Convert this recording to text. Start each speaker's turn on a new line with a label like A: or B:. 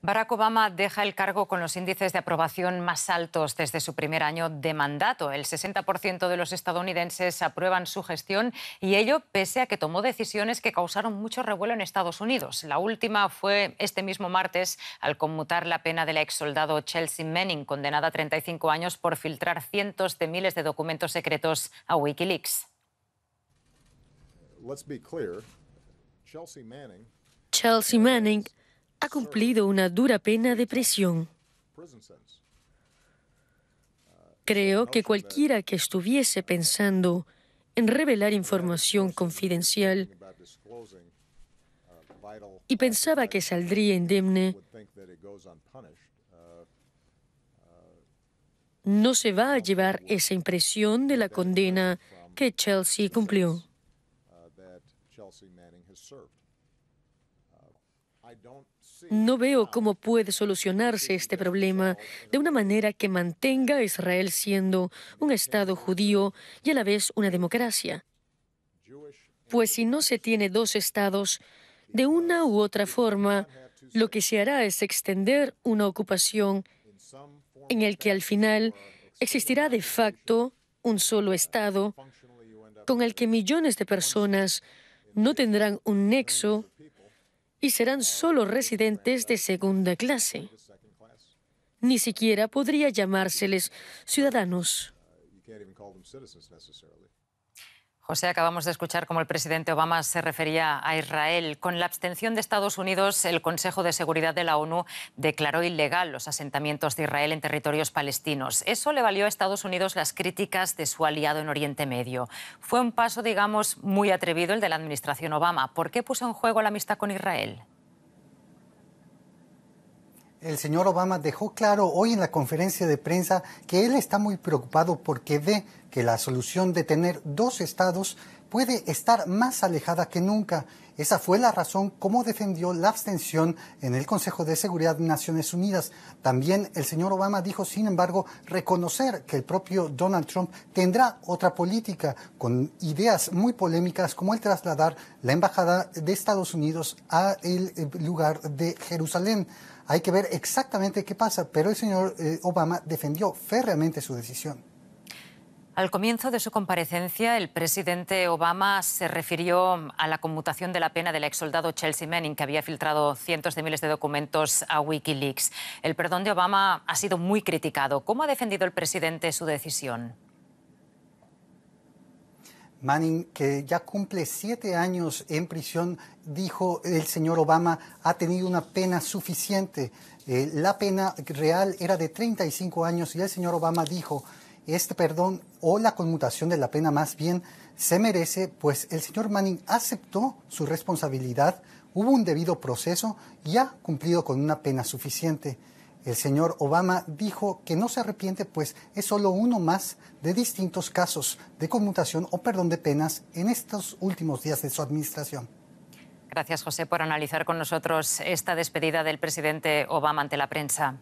A: Barack Obama deja el cargo con los índices de aprobación más altos desde su primer año de mandato. El 60% de los estadounidenses aprueban su gestión y ello pese a que tomó decisiones que causaron mucho revuelo en Estados Unidos. La última fue este mismo martes al conmutar la pena del ex soldado Chelsea Manning, condenada a 35 años por filtrar cientos de miles de documentos secretos a Wikileaks.
B: Chelsea Manning ha cumplido una dura pena de prisión. Creo que cualquiera que estuviese pensando en revelar información confidencial y pensaba que saldría indemne, no se va a llevar esa impresión de la condena que Chelsea cumplió. No veo cómo puede solucionarse este problema de una manera que mantenga a Israel siendo un Estado judío y a la vez una democracia. Pues si no se tiene dos estados, de una u otra forma, lo que se hará es extender una ocupación en el que al final existirá de facto un solo Estado con el que millones de personas no tendrán un nexo y serán solo residentes de segunda clase. Ni siquiera podría llamárseles ciudadanos.
C: José, acabamos de escuchar cómo
A: el presidente Obama se refería a Israel. Con la abstención de Estados Unidos, el Consejo de Seguridad de la ONU declaró ilegal los asentamientos de Israel en territorios palestinos. Eso le valió a Estados Unidos las críticas de su aliado en Oriente Medio. Fue un paso, digamos, muy atrevido el de la administración Obama. ¿Por qué puso en juego la amistad con Israel?
D: El señor Obama dejó claro hoy en la conferencia de prensa que él está muy preocupado porque ve que la solución de tener dos estados puede estar más alejada que nunca. Esa fue la razón como defendió la abstención en el Consejo de Seguridad de Naciones Unidas. También el señor Obama dijo, sin embargo, reconocer que el propio Donald Trump tendrá otra política con ideas muy polémicas como el trasladar la embajada de Estados Unidos a el eh, lugar de Jerusalén. Hay que ver exactamente qué pasa, pero el señor eh, Obama defendió férreamente su decisión.
A: Al comienzo de su comparecencia, el presidente Obama se refirió a la conmutación de la pena del exsoldado Chelsea Manning, que había filtrado cientos de miles de documentos a Wikileaks. El perdón de Obama ha sido muy criticado. ¿Cómo ha defendido el presidente su decisión?
D: Manning, que ya cumple siete años en prisión, dijo el señor Obama, ha tenido una pena suficiente. Eh, la pena real era de 35 años y el señor Obama dijo este perdón o la conmutación de la pena más bien se merece, pues el señor Manning aceptó su responsabilidad, hubo un debido proceso y ha cumplido con una pena suficiente. El señor Obama dijo que no se arrepiente, pues es solo uno más de distintos casos de conmutación o perdón de penas en estos últimos días de su administración.
A: Gracias, José, por analizar con nosotros esta despedida del presidente Obama ante la prensa.